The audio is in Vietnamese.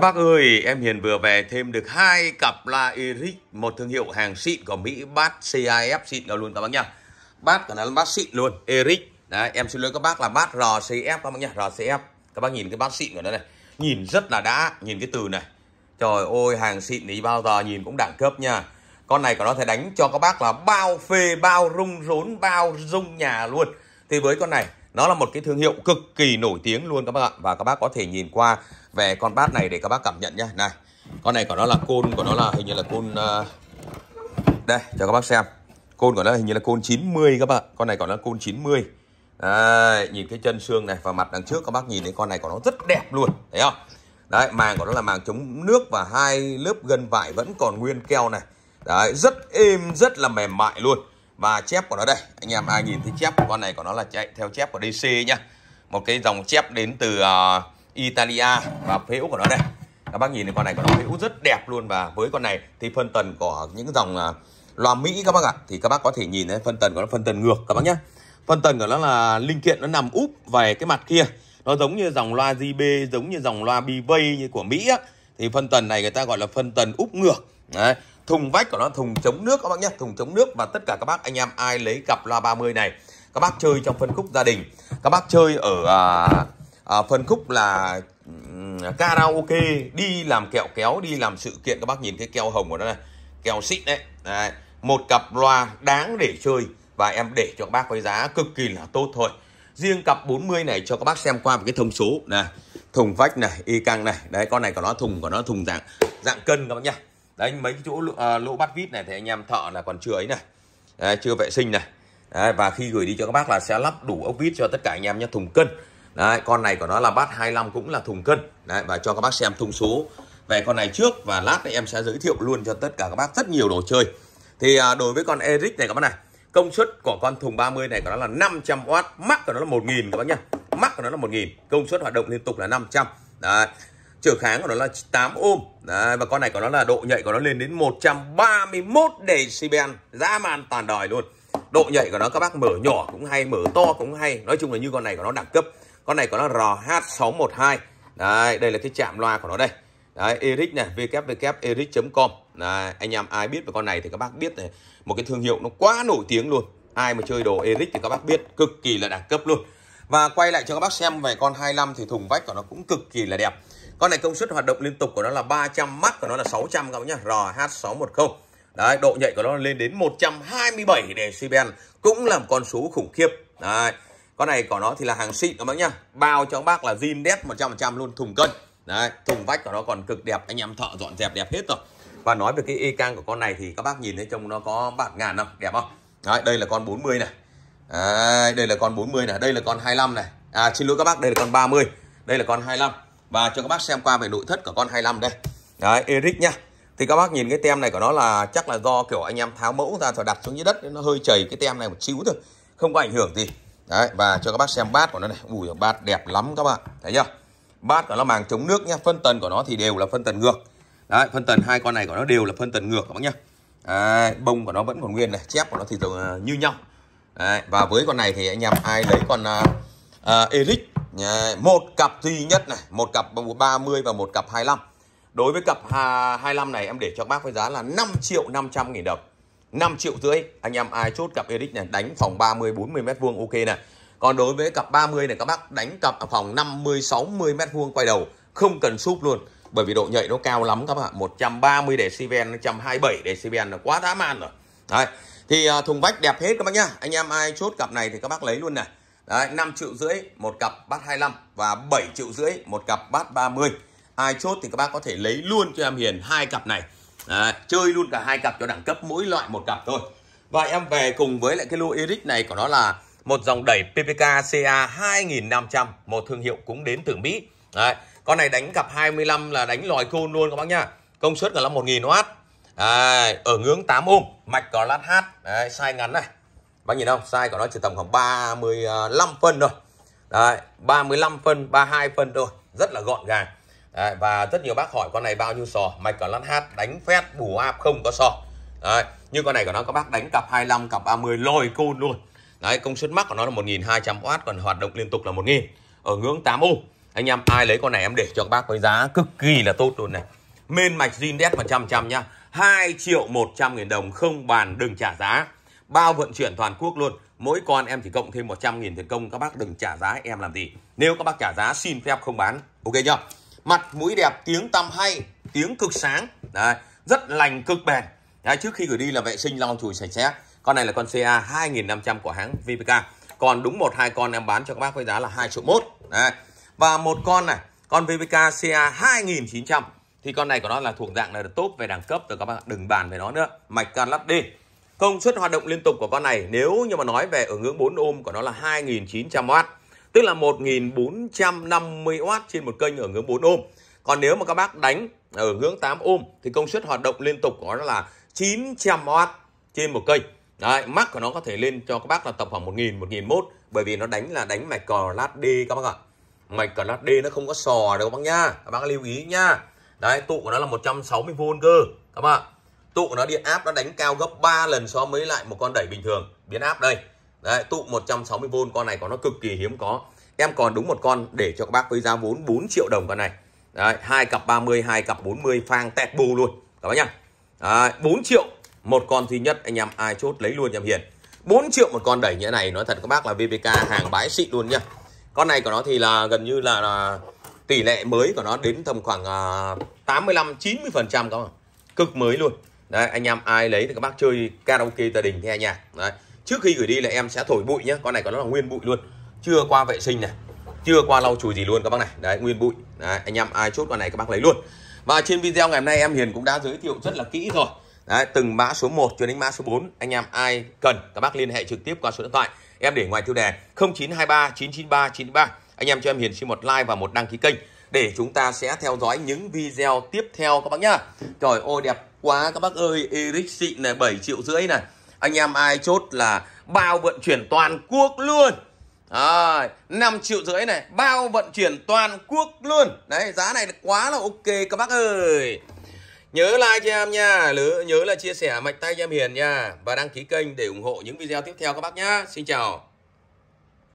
Các bác ơi, em Hiền vừa về thêm được hai cặp la Eric, một thương hiệu hàng xịn của Mỹ, bát CIF xịn đó luôn các bác nhá. Bát của nó là bát xịn luôn, Eric. Đấy, em xin lỗi các bác là bát RCF các bác nhá, RCF. Các bác nhìn cái bát xịn của nó này, nhìn rất là đã, nhìn cái từ này. Trời ơi, hàng xịn thì bao giờ nhìn cũng đẳng cấp nha. Con này của nó thể đánh cho các bác là bao phê, bao rung rốn, bao rung nhà luôn. Thì với con này nó là một cái thương hiệu cực kỳ nổi tiếng luôn các bác ạ. Và các bác có thể nhìn qua về con bát này để các bác cảm nhận nhá. Này, con này của nó là côn của nó là hình như là côn uh... đây cho các bác xem. Côn của nó hình như là côn 90 các bạn. Con này của nó là côn 90. Đấy, nhìn cái chân xương này và mặt đằng trước các bác nhìn thấy con này của nó rất đẹp luôn, thấy không? Đấy, màng của nó là màng chống nước và hai lớp gân vải vẫn còn nguyên keo này. Đấy, rất êm, rất là mềm mại luôn và chép của nó đây anh em ai nhìn thấy chép con này của nó là chạy theo chép của DC nhá một cái dòng chép đến từ uh, Italia và phế úc của nó đây các bác nhìn thấy con này của nó phế úc rất đẹp luôn và với con này thì phân tần của những dòng uh, loa Mỹ các bác ạ thì các bác có thể nhìn thấy phân tần của nó phân tần ngược các bác nhá phân tần của nó là linh kiện nó nằm úp về cái mặt kia nó giống như dòng loa JB giống như dòng loa BB như của Mỹ á thì phân tần này người ta gọi là phân tần úp ngược đấy thùng vách của nó thùng chống nước các bác nhé thùng chống nước và tất cả các bác anh em ai lấy cặp loa 30 này các bác chơi trong phân khúc gia đình các bác chơi ở à, à, phân khúc là karaoke đi làm kẹo kéo đi làm sự kiện các bác nhìn cái keo hồng của nó này keo xịn đấy, đấy. một cặp loa đáng để chơi và em để cho các bác với giá cực kỳ là tốt thôi riêng cặp 40 này cho các bác xem qua một cái thông số này thùng vách này y căng này đấy con này của nó thùng của nó thùng dạng dạng cân các bác nhá đấy mấy cái chỗ à, lỗ bắt vít này thì anh em thợ là còn chưa ấy này đấy, chưa vệ sinh này đấy, và khi gửi đi cho các bác là sẽ lắp đủ ốc vít cho tất cả anh em nhé thùng cân đấy, con này của nó là bát 25 cũng là thùng cân đấy, và cho các bác xem thông số về con này trước và lát em sẽ giới thiệu luôn cho tất cả các bác rất nhiều đồ chơi thì à, đối với con Eric này các bác này công suất của con thùng 30 này của nó là 500W mắc của nó là 1000 các bác nhá mắc của nó là 1000 công suất hoạt động liên tục là 500 đấy trở kháng của nó là 8 ôm Đấy, và con này của nó là độ nhạy của nó lên đến 131 decibel dã man tàn đời luôn độ nhạy của nó các bác mở nhỏ cũng hay mở to cũng hay nói chung là như con này của nó đẳng cấp con này của nó RH612 Đấy, đây là cái chạm loa của nó đây Đấy, Eric này, www.eric.com anh em ai biết về con này thì các bác biết này Một cái thương hiệu nó quá nổi tiếng luôn Ai mà chơi đồ Eric thì các bác biết Cực kỳ là đẳng cấp luôn Và quay lại cho các bác xem về con 25 thì thùng vách của nó cũng cực kỳ là đẹp con này công suất hoạt động liên tục của nó là 300 mắt của nó là 600 các bác nhá RH610 đấy độ nhạy của nó lên đến 127 decibel cũng là một con số khủng khiếp đấy con này của nó thì là hàng xịn các bác nhá bao cho bác là zin đét 100% luôn thùng cân đấy thùng vách của nó còn cực đẹp anh em thợ dọn dẹp đẹp hết rồi và nói về cái e cang của con này thì các bác nhìn thấy trông nó có bạc ngàn không đẹp không đấy đây là con 40 này đấy, đây là con 40 này đây là con 25 này à xin lỗi các bác đây là con 30 đây là con 25 và cho các bác xem qua về nội thất của con 25 đây đấy Eric nhá thì các bác nhìn cái tem này của nó là chắc là do kiểu anh em tháo mẫu ra rồi đặt xuống dưới đất nên nó hơi chảy cái tem này một xíu thôi không có ảnh hưởng gì đấy và cho các bác xem bát của nó này ui bát đẹp lắm các bạn thấy chưa bát của nó màng chống nước nhá phân tần của nó thì đều là phân tần ngược đấy phân tần hai con này của nó đều là phân tần ngược các bác nhá đấy, bông của nó vẫn còn nguyên này chép của nó thì à, như nhau đấy, và với con này thì anh em ai lấy con uh, uh, Eric Đấy, một cặp duy nhất này, một cặp 30 và một cặp 25. Đối với cặp 25 này em để cho bác với giá là 5 triệu 500 nghìn đồng. 5 triệu rưỡi. Anh em ai chốt cặp Eric này đánh phòng 30 40 mét vuông ok này. Còn đối với cặp 30 này các bác đánh cặp à, phòng 50 60 mét vuông quay đầu, không cần súp luôn. Bởi vì độ nhạy nó cao lắm các bạn, 130 decibel 127 decibel là quá dã man rồi. Đấy. Thì à, thùng vách đẹp hết các bác nhá. Anh em ai chốt cặp này thì các bác lấy luôn này. Đấy, 5 triệu rưỡi một cặp bát 25 và 7 triệu rưỡi một cặp bát 30. Ai chốt thì các bác có thể lấy luôn cho em Hiền hai cặp này. Đấy, chơi luôn cả hai cặp cho đẳng cấp mỗi loại một cặp thôi. Và em về cùng với lại cái lô Eric này của nó là một dòng đẩy PPK CA 2500, một thương hiệu cũng đến từ Mỹ. Đấy, con này đánh cặp 25 là đánh lòi côn luôn các bác nhá. Công suất là 1000W. Đấy, ở ngưỡng 8 ohm, mạch có lát hát, Đấy, sai ngắn này. Bác nhìn không? Size của nó chỉ tầm khoảng 35 phân thôi. Đấy, 35 phân, 32 phân thôi. Rất là gọn gàng. Đấy, và rất nhiều bác hỏi con này bao nhiêu sò. Mạch ở lăn hát đánh phét bù áp không có sò. Đấy, như con này của nó các bác đánh cặp 25, cặp 30 lôi côn luôn. Đấy, công suất mắc của nó là 1200W còn hoạt động liên tục là 1000 ở ngưỡng 8 ohm. Anh em ai lấy con này em để cho các bác với giá cực kỳ là tốt luôn này. men mạch zin đét 100 trăm nhá. 2 triệu 100 nghìn đồng không bàn đừng trả giá bao vận chuyển toàn quốc luôn mỗi con em chỉ cộng thêm 100 nghìn tiền công các bác đừng trả giá em làm gì nếu các bác trả giá xin phép không bán ok chưa mặt mũi đẹp tiếng tăm hay tiếng cực sáng đấy, rất lành cực bền đấy, trước khi gửi đi là vệ sinh lau chùi sạch sẽ con này là con CA 2.500 của hãng VPK còn đúng một hai con em bán cho các bác với giá là 2 triệu mốt và một con này con VPK CA 2.900 thì con này của nó là thuộc dạng là tốt về đẳng cấp rồi các bạn đừng bàn về nó nữa mạch can lắp đi Công suất hoạt động liên tục của con này nếu như mà nói về ở ngưỡng 4 ohm của nó là 2.900 w tức là 1.450 w trên một kênh ở ngưỡng 4 ohm. Còn nếu mà các bác đánh ở ngưỡng 8 ohm thì công suất hoạt động liên tục của nó là 900W trên một kênh. Đấy, mắc của nó có thể lên cho các bác là tầm khoảng 1.000 1 1001 bởi vì nó đánh là đánh mạch cờ lát D các bác ạ. Mạch cờ lát D nó không có sò đâu các bác nha. Các bác lưu ý nha. Đấy, tụ của nó là 160V cơ. Các bác ạ tụ nó điện áp nó đánh cao gấp 3 lần so với lại một con đẩy bình thường biến áp đây Đấy, tụ 160V con này có nó cực kỳ hiếm có em còn đúng một con để cho các bác với giá vốn 4 triệu đồng con này Đấy, hai cặp 30 hai cặp 40 phang tẹt bù luôn các bác nhá Đấy, 4 triệu một con duy nhất anh em ai chốt lấy luôn em hiền 4 triệu một con đẩy như thế này nói thật các bác là VPK hàng bãi xịn luôn nhá con này của nó thì là gần như là, là tỷ lệ mới của nó đến tầm khoảng uh, 85 90 phần trăm các cực mới luôn đấy anh em ai lấy thì các bác chơi karaoke gia đình nghe nhạc đấy trước khi gửi đi là em sẽ thổi bụi nhé con này còn nó là nguyên bụi luôn chưa qua vệ sinh này chưa qua lau chùi gì luôn các bác này đấy nguyên bụi đấy, anh em ai chốt con này các bác lấy luôn và trên video ngày hôm nay em Hiền cũng đã giới thiệu rất là kỹ rồi đấy, từng mã số 1 cho đến mã số 4 anh em ai cần các bác liên hệ trực tiếp qua số điện thoại em để ngoài tiêu đề 0923 993 93 anh em cho em Hiền xin một like và một đăng ký kênh để chúng ta sẽ theo dõi những video tiếp theo các bác nhá. Trời ơi đẹp quá các bác ơi, Eric xịn này 7 triệu rưỡi này. Anh em ai chốt là bao vận chuyển toàn quốc luôn. À, 5 triệu rưỡi này, bao vận chuyển toàn quốc luôn. Đấy, giá này quá là ok các bác ơi. Nhớ like cho em nha, nhớ là chia sẻ mạch tay cho em hiền nha và đăng ký kênh để ủng hộ những video tiếp theo các bác nhá. Xin chào.